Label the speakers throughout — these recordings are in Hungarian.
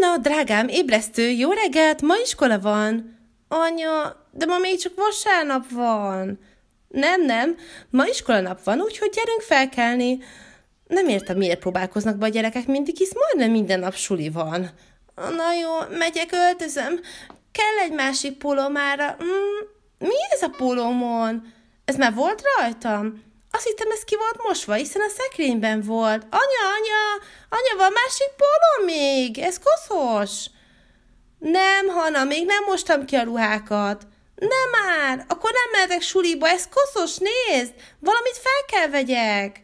Speaker 1: Anna, drágám, ébresztő, jó reggelt, ma iskola van. Anya, de ma még csak vasárnap van. Nem, nem, ma nap van, úgyhogy gyerünk felkelni. Nem értem, miért próbálkoznak be a gyerekek mindig, hisz majdnem minden nap suli van. Na jó, megyek, öltözöm. Kell egy másik polomára. Mm, mi ez a pólómon? Ez már volt rajtam? Azt hittem, ez ki volt mosva, hiszen a szekrényben volt. Anya, anya, anya, van másik póló még? Ez koszos. Nem, Hanna, még nem mostam ki a ruhákat. Nem már, akkor nem mehetek suliba, ez koszos, nézd! Valamit fel kell vegyek.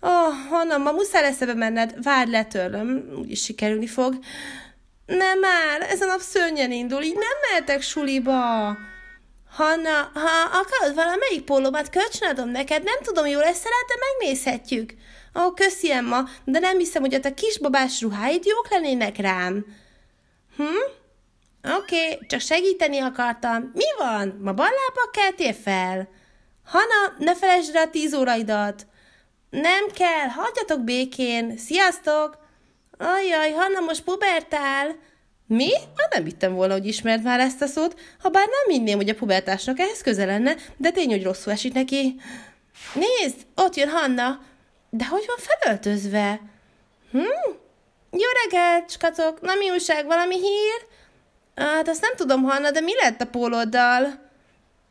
Speaker 1: Oh, Hanna, ma muszáj lesz ebbe menned, várj, letörlöm, úgyis sikerülni fog. Nem már, ez a nap szörnyen indul, így nem mehetek suliba. Hanna, ha akarod valamelyik pólómat, kölcsönadom neked, nem tudom, jó lesz rád, de megnézhetjük. Ó, oh, köszi, Emma, de nem hiszem, hogy a te kisbabás ruháid jók lennének rám. Hm? Oké, okay, csak segíteni akartam. Mi van? Ma ballába keltél fel? Hanna, ne felejtsd el a tíz óraidat. Nem kell, hagyjatok békén. Sziasztok! Ajaj, Hanna most pubertál. Mi? Már nem hittem volna, hogy ismert már ezt a szót, ha bár nem hinném, hogy a pubertásnak ehhez közel lenne, de tény, hogy rosszul esik neki. Nézd, ott jön Hanna. De hogy van felöltözve? Hm? Jó reggelt, skacok, na mi újság, valami hír? Hát azt nem tudom, Hanna, de mi lett a póloddal?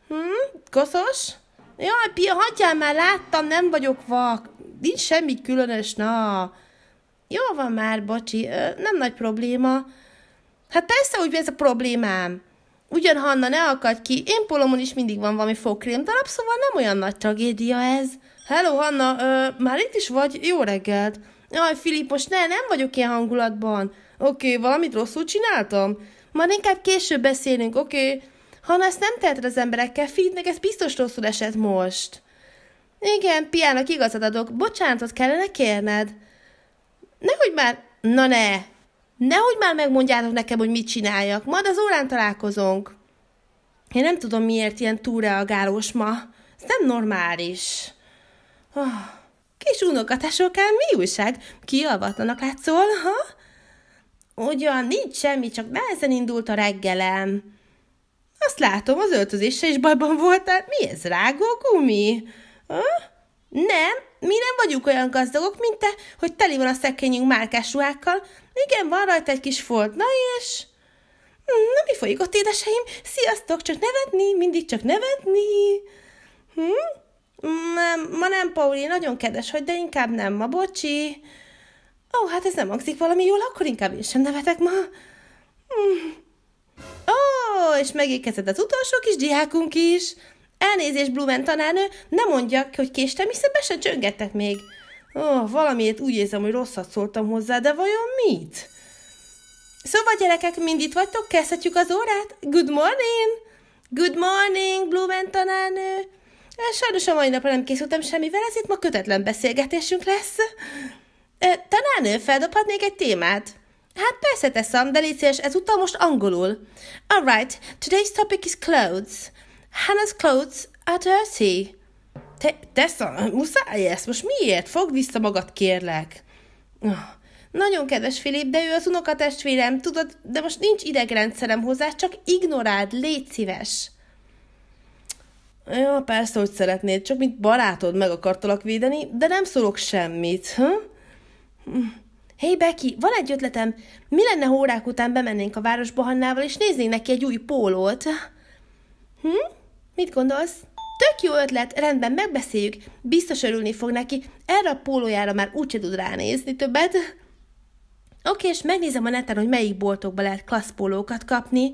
Speaker 1: Hm? Koszos? Jaj, Pia, hagyjál már, láttam, nem vagyok vak. Nincs semmi különös, na. Jó van már, bocsi, nem nagy probléma. Hát persze, hogy ez a problémám. Ugyan Hanna, ne akadj ki, én polomon is mindig van valami fogkrém darab, szóval nem olyan nagy tragédia ez. Hello, Hanna, ö, már itt is vagy? Jó reggelt. Jaj, Filip, most ne, nem vagyok ilyen hangulatban. Oké, okay, valamit rosszul csináltam? Ma inkább később beszélünk, oké? Okay? Hanna, ezt nem teheted az emberekkel, meg, ez biztos rosszul esett most. Igen, Piának igazat adok, bocsánatot kellene kérned. Nehogy már, na ne, Nehogy már megmondjátok nekem, hogy mit csináljak, majd az órán találkozunk. Én nem tudom, miért ilyen túlreagálós ma. Ez nem normális. Oh. Kis unokatásokám, mi újság? Kialvatlanak látszol, ha? Ugyan, nincs semmi, csak nehezen indult a reggelem. Azt látom, az öltözése is bajban voltál. Mi ez, rágó gumi? Ha? Nem, vagyunk olyan gazdagok, mint te, hogy teli van a szekényünk márkás ruhákkal. Igen, van rajta egy kis ford. Na és... Hm, na, mi folyik ott, édeseim? Sziasztok, csak nevetni, mindig csak nevetni. Hm? Nem, ma nem, Pauli, nagyon kedves hogy, de inkább nem ma, bocsi. Ó, hát ez nem hangzik valami jól, akkor inkább én sem nevetek ma. Hm. oh, és megékezett az utolsó kis diákunk is. Elnézést, Blumen tanárnő, ne mondja, hogy késtem, hiszen be se csöngettek még. Ó, oh, valamiért úgy érzem, hogy rosszat szóltam hozzá, de vajon mit? Szóval gyerekek, mind itt vagytok? Kezdhetjük az órát? Good morning! Good morning, Blumen tanárnő! Sajnos a mai napra nem készültem semmivel, ezért ma kötetlen beszélgetésünk lesz. Tanárnő, feldobhatnék egy témát? Hát persze teszem, de légy szíves, ezúttal most angolul. Alright, today's topic is clothes. Hannah's clothes are dirty. Te, Tessa, muszáj ezt, most miért? Fogd vissza magad, kérlek. Oh, nagyon kedves Filip, de ő az unokatestvérem, tudod, de most nincs idegrendszerem hozzá, csak ignoráld, légy szíves. Ja, persze, hogy szeretnéd, csak mint barátod meg akartalak védeni, de nem szólok semmit. Ha? Hé, hey, Becky, van egy ötletem. Mi lenne, ha órák után bemennénk a városba Hannával, és néznénk neki egy új pólót? Hm? Mit gondolsz? Tök jó ötlet, rendben, megbeszéljük. Biztos örülni fog neki. Erre a pólójára már úgyse tud ránézni többet. Oké, okay, és megnézem a neten, hogy melyik boltokba lehet klassz pólókat kapni.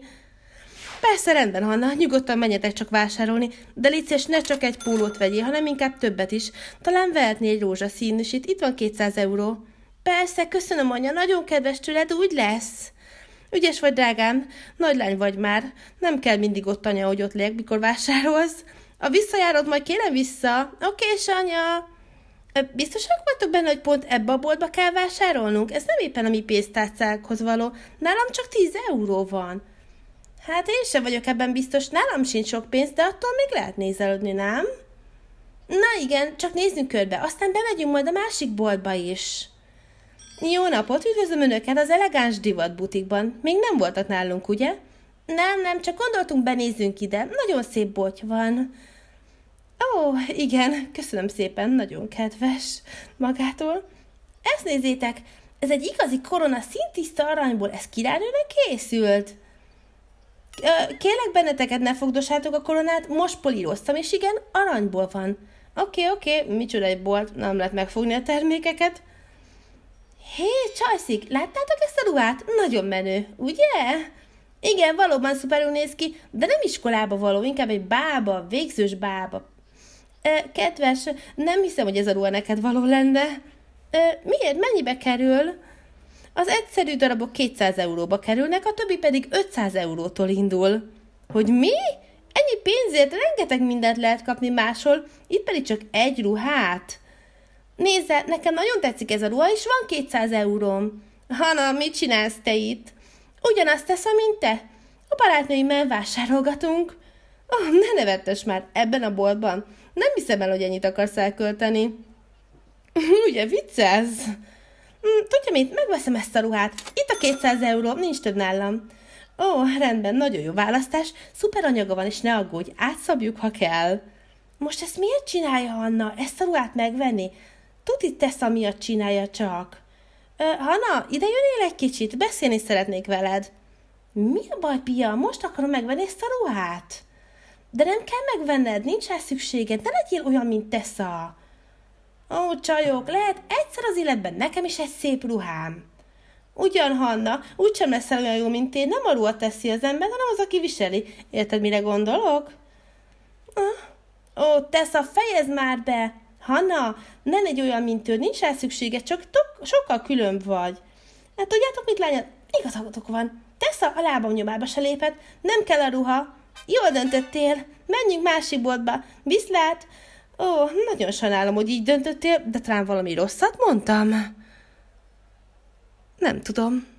Speaker 1: Persze, rendben, Hanna, nyugodtan menjetek csak vásárolni, de légy és ne csak egy pólót vegyél, hanem inkább többet is. Talán vehetné egy rózsaszín, és itt van 200 euró. Persze, köszönöm, anya, nagyon kedves tőled, úgy lesz. Ügyes vagy, drágám, nagy lány vagy már, nem kell mindig ott anya, hogy ott legyek, mikor vásárolsz. A visszajárod majd kérem vissza. Oké, és anya. Biztosak vagytok benne, hogy pont ebbe a boltba kell vásárolnunk? Ez nem éppen a mi pénztárcákhoz való. Nálam csak 10 euró van. Hát én sem vagyok ebben biztos, nálam sincs sok pénz, de attól még lehet nézelődni, nem? Na igen, csak nézzünk körbe, aztán bemegyünk majd a másik boltba is. Jó napot, üdvözlöm Önöket az elegáns divat butikban. Még nem voltak nálunk, ugye? Nem, nem, csak gondoltunk benézzünk ide. Nagyon szép boty van. Ó, igen, köszönöm szépen, nagyon kedves magától. Ezt nézzétek, ez egy igazi korona szintiszta aranyból, ez királynőnek készült. Kélek benneteket, ne fogdossátok a koronát, most políroztam, és igen, aranyból van. Oké, okay, oké, okay, micsoda egy bolt, nem lehet megfogni a termékeket. Hé, Csajszik, láttátok ezt a ruhát? Nagyon menő, ugye? Igen, valóban szuperül néz ki, de nem iskolába való, inkább egy bába, végzős bába. E, kedves, nem hiszem, hogy ez a ruha neked való lenne. E, miért? Mennyibe kerül? Az egyszerű darabok 200 euróba kerülnek, a többi pedig 500 eurótól indul. Hogy mi? Ennyi pénzért rengeteg mindent lehet kapni máshol, itt pedig csak egy ruhát nézze, nekem nagyon tetszik ez a ruha, és van 200 euróm. Hana, mit csinálsz te itt? Ugyanazt teszem, mint te. A barátnőimmel vásárolgatunk. Oh, ne nevettes már ebben a boltban. Nem hiszem el, hogy ennyit akarsz elkölteni. Ugye viccelsz? Mm, tudja mit, megveszem ezt a ruhát. Itt a 200 euró, nincs több nálam. Ó, rendben, nagyon jó választás. Szuper anyaga van, és ne aggódj, átszabjuk, ha kell. Most ezt miért csinálja Anna, ezt a ruhát megvenni? tuti tesz, amiatt csinálja csak. Ö, Hanna, ide jönnél egy kicsit, beszélni szeretnék veled. Mi a baj, Pia? Most akarom megvenni ezt a ruhát. De nem kell megvenned, nincs rá szükséged, ne legyél olyan, mint Tessa. Ó, csajok, lehet egyszer az életben nekem is egy szép ruhám. Ugyan, Hanna, úgysem leszel olyan jó, mint én, nem a ruha teszi az ember, hanem az, aki viseli. Érted, mire gondolok? Ó, Tessa, fejezd már be! Hanna, ne egy olyan, mint ő, nincs rá szüksége, csak tok, sokkal különb vagy. Hát tudjátok mit, lányok? Igazatok van. Tessa a lábam nyomába se lépett, nem kell a ruha. Jól döntöttél, menjünk másik boltba. Viszlát! Ó, nagyon sajnálom, hogy így döntöttél, de talán valami rosszat mondtam. Nem tudom.